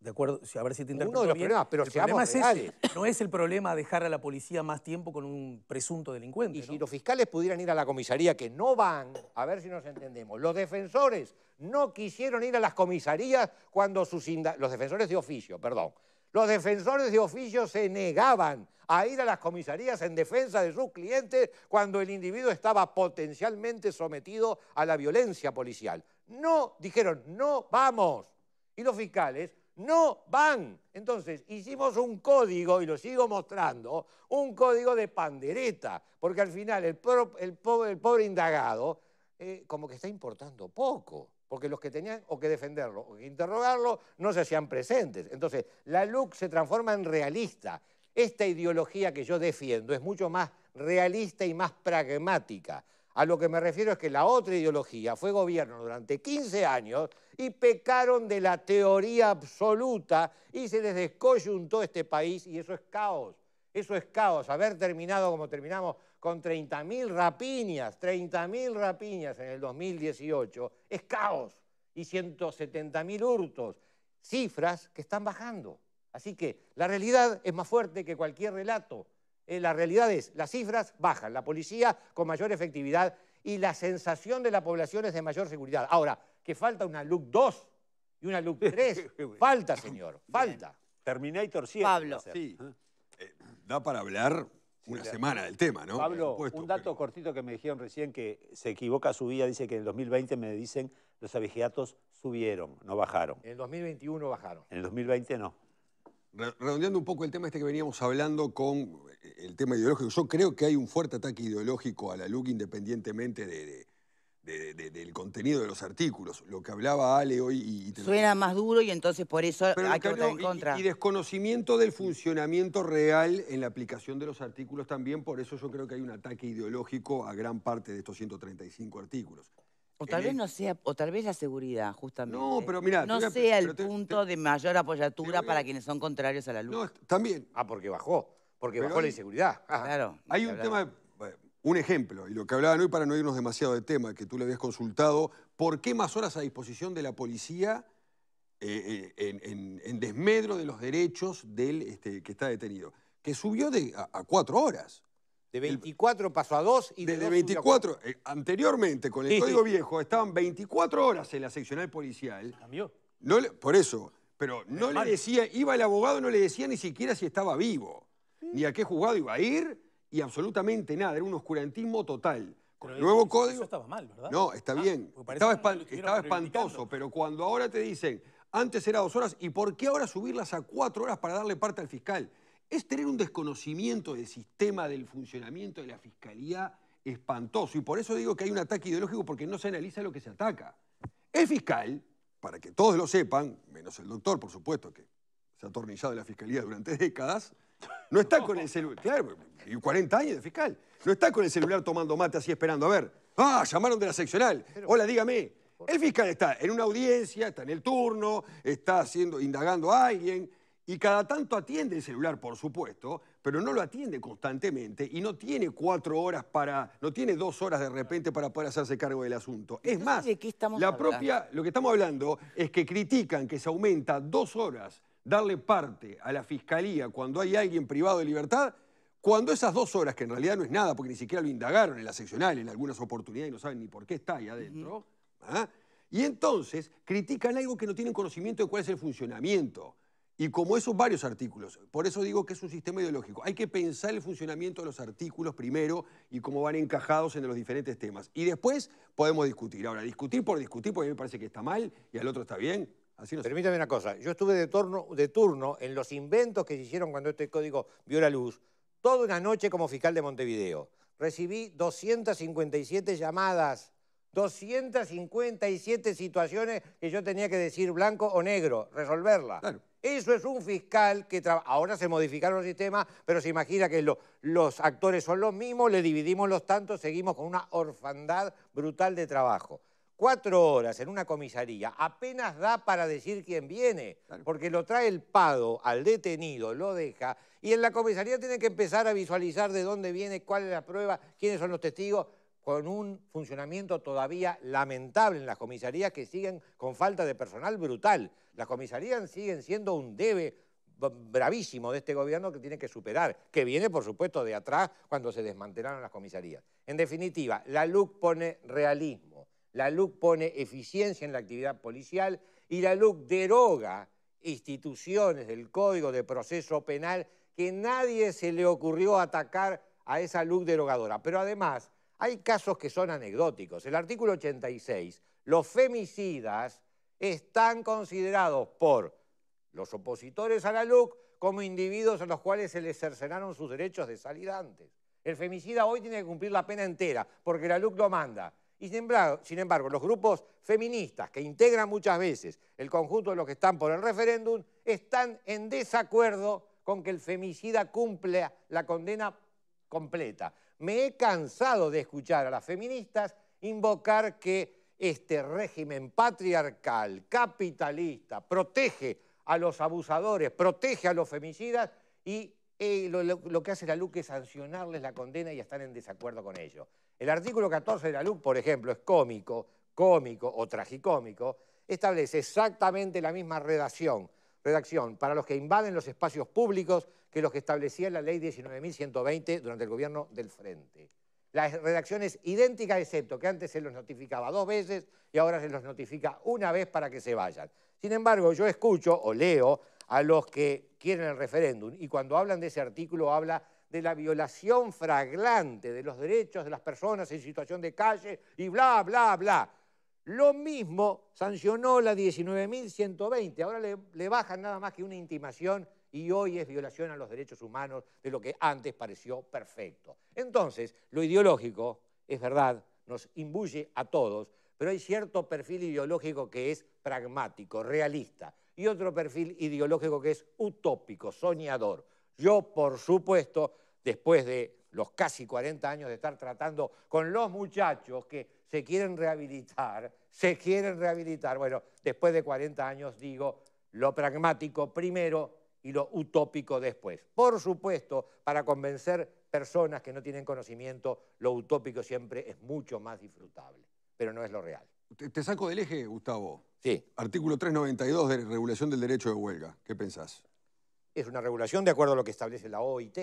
F: de acuerdo, a ver si te interpreto Uno pero el no es el problema dejar a la policía más tiempo con un presunto delincuente. Y si los fiscales pudieran ir a la comisaría, que no van, a ver si nos entendemos, los defensores
C: no quisieron ir a las comisarías cuando sus... Los defensores de oficio, perdón. Los defensores de oficio se negaban a ir a las comisarías en defensa de sus clientes cuando el individuo estaba potencialmente sometido a la violencia policial. No, dijeron, no vamos. Y los fiscales no van. Entonces, hicimos un código, y lo sigo mostrando, un código de pandereta, porque al final el, pobre, indagado eh, como que está importando poco, porque los que tenían o que defenderlo o que interrogarlo no se hacían presentes. Entonces, la LUC se transforma en realista. Esta ideología que yo defiendo es mucho más realista y más pragmática. A lo que me refiero es que la otra ideología fue gobierno durante 15 años y pecaron de la teoría absoluta y se les descoyuntó este país y eso es caos. Eso es caos. Haber terminado como terminamos con 30.000 rapiñas, 30.000 rapiñas en el 2018, es caos. Y 170.000 hurtos, cifras que están bajando. Así que la realidad es más fuerte que cualquier relato. Eh, la realidad es, las cifras bajan, la policía con mayor efectividad y la sensación de la población es de mayor seguridad. Ahora, que falta una LUC 2 y una LUC 3, falta, señor, falta.
E: Terminator 100. Pablo. Sí. ¿Eh?
G: Eh, da para hablar una semana del tema, ¿no?
E: Pablo, un dato cortito que me dijeron recién que se equivoca su vida dice que en el 2020 me dicen los avigiatos subieron, no bajaron.
C: En el 2021 bajaron.
E: En el 2020 no.
G: Redondeando un poco el tema este que veníamos hablando con el tema ideológico. Yo creo que hay un fuerte ataque ideológico a la LUC independientemente del contenido de los artículos, lo que hablaba Ale hoy. Y, Suena
A: más duro y entonces por eso hay que votar en contra. Y,
G: desconocimiento del funcionamiento real en la aplicación de los artículos también, por eso yo creo que hay un ataque ideológico a gran parte de estos 135 artículos. O tal vez no sea, o tal vez la seguridad, justamente. No, pero mira, no sea
A: el punto de mayor apoyatura para quienes son contrarios a la LUC. No, también. Ah, porque bajó porque bajó la inseguridad. Claro. Hay un tema,
G: eh, un ejemplo, y lo que hablaban hoy para no irnos demasiado de tema, que tú le habías consultado, ¿por qué más horas a disposición de la policía eh, eh, en, desmedro de los derechos del este, que está detenido? Que subió a, cuatro horas. De 24 pasó a dos y de, 24. anteriormente, con el código viejo, estaban 24 horas en la seccional policial. Cambió. No por eso. Pero no le decía, iba el abogado, no le decía ni siquiera si estaba vivo ni a qué juzgado iba a ir y absolutamente nada. Era un oscurantismo total. Con el nuevo código.
F: estaba mal, ¿verdad? No, está
G: ah, bien. Estaba, espantoso, pero cuando ahora te dicen, antes era dos horas, ¿y por qué ahora subirlas a cuatro horas para darle parte al fiscal? Es tener un desconocimiento del sistema, del funcionamiento de la fiscalía espantoso. Y por eso digo que hay un ataque ideológico porque no se analiza lo que se ataca. El fiscal, para que todos lo sepan, menos el doctor, por supuesto, que se ha atornillado en la fiscalía durante décadas, no está con el celular, claro, y 40 años de fiscal. No está con el celular tomando mate así esperando. A ver, ah, llamaron de la seccional. Hola, dígame. El fiscal está en una audiencia, está en el turno, está haciendo, indagando a alguien y cada tanto atiende el celular, por supuesto, pero no lo atiende constantemente y no tiene cuatro horas para, no tiene dos horas de repente para poder hacerse cargo del asunto. Es más, la propia, lo que estamos hablando es que critican que se aumenta dos horas darle parte a la fiscalía cuando hay alguien privado de libertad, cuando esas dos horas, que en realidad no es nada, porque ni siquiera lo indagaron en la seccional en algunas oportunidades y no saben ni por qué está ahí adentro, ¿ah? y entonces critican algo que no tienen conocimiento de cuál es el funcionamiento. Y como esos varios artículos, por eso digo que es un sistema ideológico. Hay que pensar el funcionamiento de los artículos primero y cómo van encajados en los diferentes temas. Y después podemos discutir. Ahora, discutir por discutir, porque a
C: mí me parece que está mal y al otro está bien, Permítame una cosa, yo estuve de, de turno en los inventos que se hicieron cuando este código vio la luz, toda una noche como fiscal de Montevideo. Recibí 257 llamadas, 257 situaciones que yo tenía que decir blanco o negro, resolverla. Eso es un fiscal que ahora se modificaron los sistemas, pero se imagina que los actores son los mismos, le dividimos los tantos, seguimos con una orfandad brutal de trabajo cuatro horas en una comisaría apenas da para decir quién viene, porque lo trae el pado al detenido, lo deja, y en la comisaría tiene que empezar a visualizar de dónde viene, cuál es la prueba, quiénes son los testigos, con un funcionamiento todavía lamentable en las comisarías que siguen con falta de personal brutal. Las comisarías siguen siendo un debe bravísimo de este gobierno que tiene que superar, que viene por supuesto de atrás cuando se desmantelaron las comisarías. En definitiva, la LUC pone realismo la LUC pone eficiencia en la actividad policial y la LUC deroga instituciones del Código de Proceso Penal que nadie se le ocurrió atacar a esa LUC derogadora. Pero además, hay casos que son anecdóticos. El artículo 86, los femicidas están considerados por los opositores a la LUC como individuos a los cuales se les cercenaron sus derechos de salida antes. El femicida hoy tiene que cumplir la pena entera, porque la LUC lo manda. Y sin embargo, los grupos feministas que integran muchas veces el conjunto de los que están por el referéndum están en desacuerdo con que el femicida cumpla la condena completa. Me he cansado de escuchar a las feministas invocar que este régimen patriarcal, capitalista, protege a los abusadores, protege a los femicidas y eh, lo, que hace la LUC es sancionarles la condena y están en desacuerdo con ello. El artículo 14 de la LUC, por ejemplo, es cómico, cómico o tragicómico, establece exactamente la misma redacción, redacción para los que invaden los espacios públicos que los que establecía la ley 19.120 durante el gobierno del Frente. La redacción es idéntica, excepto que antes se los notificaba dos veces y ahora se los notifica una vez para que se vayan. Sin embargo, yo escucho o leo a los que quieren el referéndum y cuando hablan de ese artículo habla de la violación fraglante de los derechos de las personas en situación de calle y bla, bla, bla. Lo mismo sancionó la 19.120, ahora le, bajan nada más que una intimación y hoy es violación a los derechos humanos de lo que antes pareció perfecto. Entonces, lo ideológico, es verdad, nos imbuye a todos, pero hay cierto perfil ideológico que es pragmático, realista, y otro perfil ideológico que es utópico, soñador. Yo, por supuesto, después de los casi 40 años de estar tratando con los muchachos que se quieren rehabilitar, se quieren rehabilitar. Bueno, después de 40 años digo lo pragmático primero y lo utópico después. Por supuesto, para convencer personas que no tienen conocimiento, lo utópico siempre es mucho más disfrutable, pero no es lo real. Te, saco del eje,
G: Gustavo. Sí. Artículo 392 de Regulación del Derecho de Huelga. ¿Qué pensás?
C: es una regulación de acuerdo a lo que establece la OIT.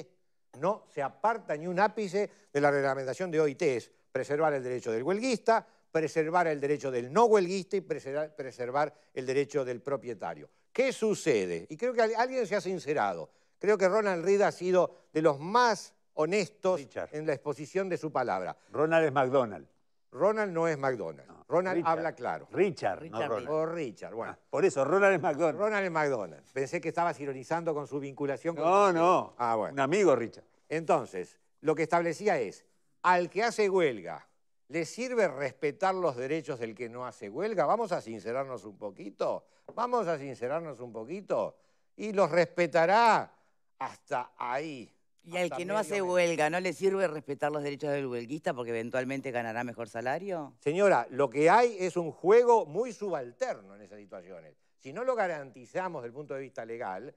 C: No se aparta ni un ápice de la reglamentación de OIT, es preservar el derecho del huelguista, preservar el derecho del no huelguista y preservar el derecho del propietario. ¿Qué sucede? Y creo que alguien se ha sincerado. Creo que Ronald Reed ha sido de los más honestos en la exposición de su palabra. Ronald es McDonald. Ronald no es McDonald. Ronald habla claro. Richard, Richard Richard, bueno. Ah, por eso, Ronald es McDonald. Ronald es McDonald. Pensé que estabas ironizando con su vinculación con... No, no. Ah, bueno. Un amigo, Richard. Entonces, lo que establecía es, al que hace huelga, ¿le sirve respetar los derechos del que no hace huelga? Vamos a sincerarnos un poquito. Vamos a sincerarnos un poquito. Y los respetará hasta ahí. Y al que no hace huelga, ¿no le sirve respetar los derechos del huelguista porque eventualmente ganará mejor salario? Señora, lo que hay es un juego muy subalterno en esas situaciones. Si no lo garantizamos desde el punto de vista legal,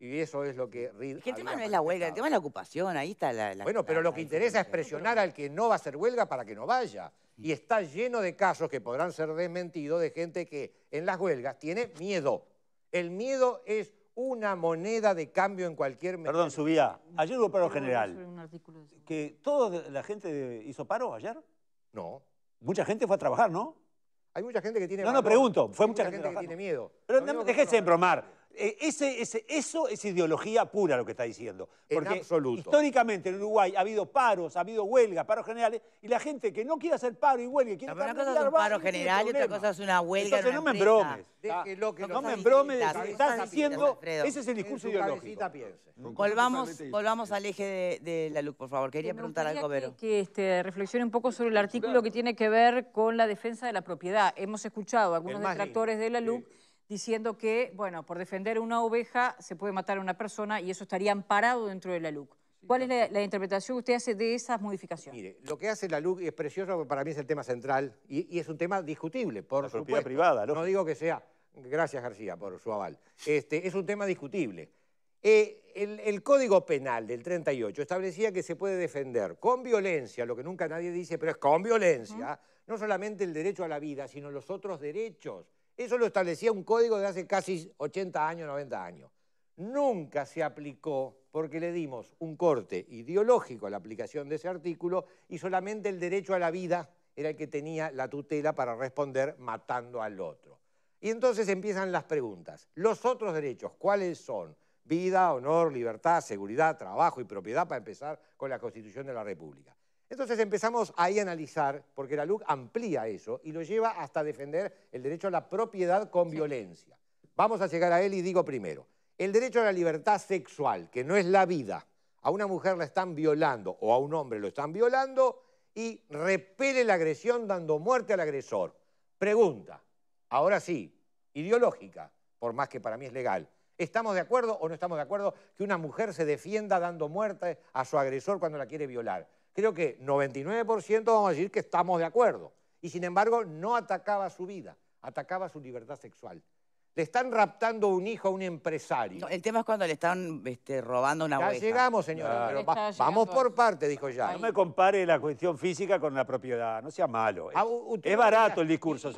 C: y eso es lo que el tema no es la huelga, el tema es la ocupación, ahí está la... bueno, pero lo que interesa es presionar al que no va a hacer huelga para que no vaya. Mm. Y está lleno de casos que podrán ser desmentidos de gente que en las huelgas tiene miedo. El miedo es una moneda de cambio en cualquier... Perdón, subía. Ayer hubo paro general. ¿Que toda la
E: gente hizo paro ayer? No. Mucha gente fue a trabajar, ¿no? Hay mucha gente que tiene... miedo. No, no, pregunto. Fue mucha, gente, que tiene miedo. Pero déjese bromar. E, eso es ideología pura lo que está diciendo. Porque absoluto. históricamente en Uruguay ha habido paros, ha habido huelgas, paros generales, y la gente que no quiere hacer paro y huelga, quiere paro. Una paro general otra cosa una huelga.
A: no embromes.
C: no, me embromes de lo que estás diciendo. Ese es el discurso ideológico. Volvamos,
A: volvamos al eje de, la luz por favor. Quería preguntar algo, Vero. Que, este, reflexione un poco sobre el artículo
D: que tiene que ver con la defensa de la propiedad. Hemos escuchado a algunos detractores de la luz diciendo que, bueno, por defender una oveja se puede matar a una persona y eso estaría amparado dentro de la LUC. ¿Cuál es la, interpretación que usted hace de esas modificaciones?
C: Mire, lo que hace la LUC es precioso, porque para mí es el tema central y, es un tema discutible, por la supuesto. propiedad privada, ¿no? No digo que sea... Gracias, García, por su aval. Este, es un tema discutible. Eh, el, Código Penal del 38 establecía que se puede defender con violencia, lo que nunca nadie dice, pero es con violencia, no solamente el derecho a la vida, sino los otros derechos eso lo establecía un código de hace casi 80 años, 90 años. Nunca se aplicó porque le dimos un corte ideológico a la aplicación de ese artículo y solamente el derecho a la vida era el que tenía la tutela para responder matando al otro. Y entonces empiezan las preguntas. Los otros derechos, ¿cuáles son? Vida, honor, libertad, seguridad, trabajo y propiedad, para empezar con la Constitución de la República. Entonces empezamos ahí a analizar, porque la LUC amplía eso y lo lleva hasta defender el derecho a la propiedad con violencia. Vamos a llegar a él y digo primero, el derecho a la libertad sexual, que no es la vida, a una mujer la están violando o a un hombre lo están violando y repele la agresión dando muerte al agresor. Pregunta, ahora sí, ideológica, por más que para mí es legal. ¿Estamos de acuerdo o no estamos de acuerdo que una mujer se defienda dando muerte a su agresor cuando la quiere violar? creo que 99% vamos a decir que estamos de acuerdo. Y sin embargo, no atacaba su vida, atacaba su libertad sexual. Le están raptando un hijo a un empresario. el tema es cuando le están este, robando una Ya llegamos, señora. vamos por parte, dijo ya. No me compare la
E: cuestión física con la propiedad. No sea malo. Ah, es barato el discurso, y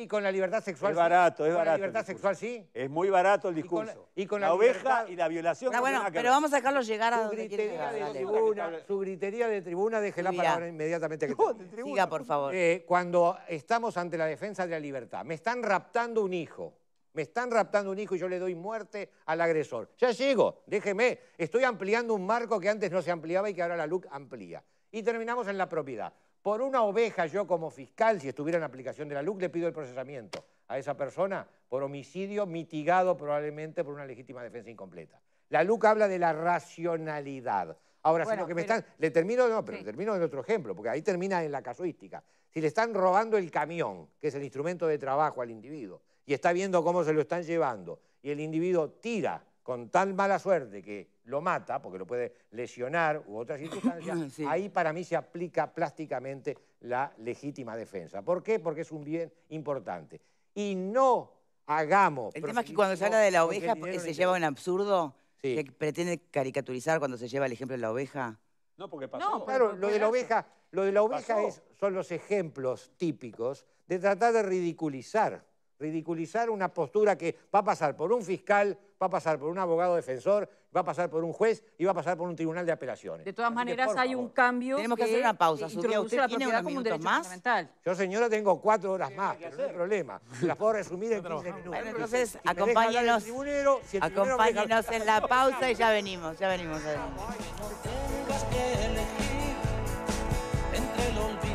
C: y, con, la libertad sexual. Es barato, es barato. la libertad sexual, sí? Es muy barato el discurso. Y con la, oveja y la violación. Ah, bueno, pero vamos a dejarlo llegar a su gritería de tribuna, Su gritería de tribuna, déjela la palabra inmediatamente. Que Siga, por favor. Eh, cuando estamos ante la defensa de la libertad, me están raptando un hijo me están raptando un hijo y yo le doy muerte al agresor. Ya llego, déjeme, estoy ampliando un marco que antes no se ampliaba y que ahora la LUC amplía. Y terminamos en la propiedad. Por una oveja, yo como fiscal, si estuviera en aplicación de la LUC, le pido el procesamiento a esa persona por homicidio mitigado probablemente por una legítima defensa incompleta. La LUC habla de la racionalidad. Ahora, si lo que me están... Le termino, no, pero termino en otro ejemplo, porque ahí termina en la casuística. Si le están robando el camión, que es el instrumento de trabajo al individuo, y está viendo cómo se lo están llevando y el individuo tira con tal mala suerte que lo mata, porque lo puede lesionar u otras circunstancias, ahí para mí se aplica plásticamente la legítima defensa. ¿Por qué? Porque es un bien importante. Y no hagamos... El tema es que cuando se habla de la oveja se lleva un absurdo
A: que pretende caricaturizar cuando se lleva el ejemplo de la oveja.
C: No, porque pasó. No, claro, lo de la oveja, lo de la oveja son los ejemplos típicos de tratar de ridiculizar ridiculizar una postura que va a pasar por un fiscal, va a pasar por un abogado defensor, va a pasar por un juez y va a pasar por un tribunal de apelaciones. De
D: todas maneras, hay un cambio. Tenemos que, hacer una pausa. usted la tiene
C: Yo, señora, tengo cuatro horas más, no hay problema. Las puedo resumir en 15 minutos.
A: entonces, acompáñenos, acompáñenos en la pausa y ya venimos, ya venimos. Ya
B: venimos.